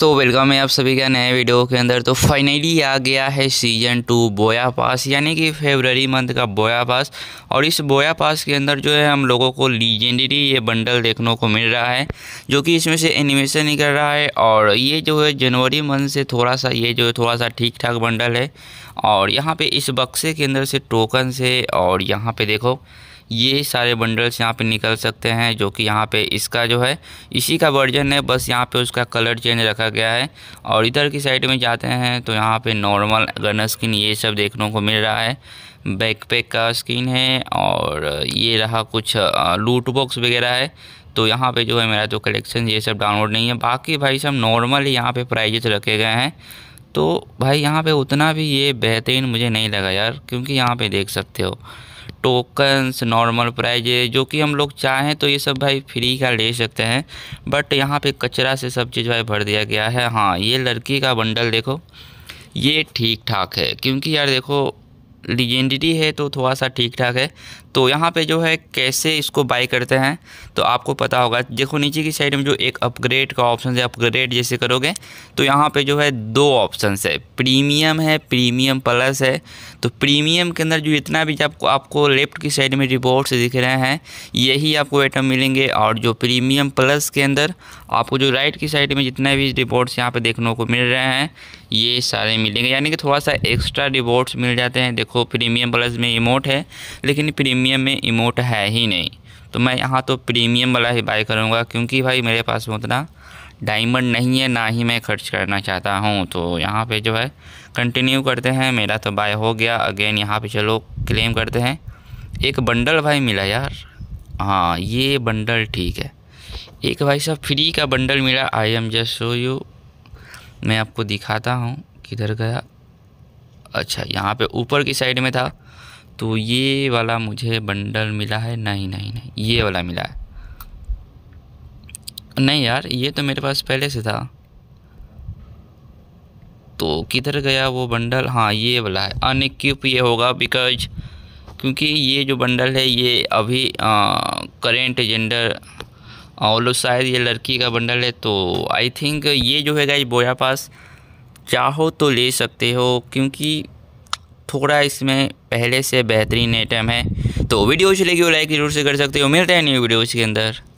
तो वेलकम है आप सभी का नए वीडियो के अंदर तो फाइनली आ गया है सीजन टू बोया पास यानी कि फेबररी मंथ का बोया पास और इस बोया पास के अंदर जो है हम लोगों को लीजेंडरी ये बंडल देखने को मिल रहा है जो कि इसमें से एनिमेशन निकल रहा है और ये जो है जनवरी मंथ से थोड़ा सा ये जो है थोड़ा सा ठीक ठाक बंडल है और यहाँ पर इस बक्से के अंदर से टोकन से और यहाँ पर देखो ये सारे बंडल्स यहाँ पे निकल सकते हैं जो कि यहाँ पे इसका जो है इसी का वर्जन है बस यहाँ पे उसका कलर चेंज रखा गया है और इधर की साइड में जाते हैं तो यहाँ पे नॉर्मल गन स्किन ये सब देखने को मिल रहा है बैकपैक का स्किन है और ये रहा कुछ लूट बॉक्स वगैरह है तो यहाँ पे जो है मेरा तो कलेक्शन ये सब डाउनलोड नहीं है बाकी भाई सब नॉर्मल यहाँ पे प्राइजेस रखे गए हैं तो भाई यहाँ पे उतना भी ये बेहतरीन मुझे नहीं लगा यार क्योंकि यहाँ पे देख सकते हो टोकन्स नॉर्मल प्राइजेज जो कि हम लोग चाहें तो ये सब भाई फ्री का ले सकते हैं बट यहाँ पे कचरा से सब चीज़ भाई भर दिया गया है हाँ ये लड़की का बंडल देखो ये ठीक ठाक है क्योंकि यार देखो लीजेंडरी है तो थोड़ा सा ठीक ठाक है तो यहाँ पे जो है कैसे इसको बाई करते हैं तो आपको पता होगा देखो नीचे की साइड में जो एक अपग्रेड का ऑप्शन है अपग्रेड जैसे करोगे तो यहाँ पे जो है दो ऑप्शन है प्रीमियम है प्रीमियम प्लस है तो प्रीमियम के अंदर जो इतना भी आपको आपको लेफ्ट की साइड में रिपोर्ट्स दिख रहे हैं यही आपको आइटम मिलेंगे और जो प्रीमियम प्लस के अंदर आपको जो राइट की साइड में जितने भी रिपोर्ट्स यहाँ पर देखने को मिल रहे हैं ये सारे मिलेंगे यानी कि थोड़ा सा एक्स्ट्रा रिपोर्ट्स मिल जाते हैं देखो देखो प्रीमियम प्लस में इमोट है लेकिन प्रीमियम में इमोट है ही नहीं तो मैं यहाँ तो प्रीमियम वाला ही बाय करूँगा क्योंकि भाई मेरे पास उतना डायमंड नहीं है ना ही मैं खर्च करना चाहता हूँ तो यहाँ पे जो है कंटिन्यू करते हैं मेरा तो बाय हो गया अगेन यहाँ पे चलो क्लेम करते हैं एक बंडल भाई मिला यार हाँ ये बंडल ठीक है एक भाई साहब फ्री का बंडल मिला I am just show you मैं आपको दिखाता हूँ किधर गया अच्छा यहाँ पे ऊपर की साइड में था तो ये वाला मुझे बंडल मिला है नहीं नहीं नहीं ये वाला मिला है नहीं यार ये तो मेरे पास पहले से था तो किधर गया वो बंडल हाँ ये वाला है अनक्यूप ये होगा बिकॉज क्योंकि ये जो बंडल है ये अभी करेंट जेंडर और शायद ये लड़की का बंडल है तो आई थिंक ये जो है गाइज बोया पास चाहो तो ले सकते हो क्योंकि थोड़ा इसमें पहले से बेहतरीन आइटम है तो वीडियो चलेगी वो हो लाइक जरूर से कर सकते हो मिलते हैं न्यू वीडियोज़ के अंदर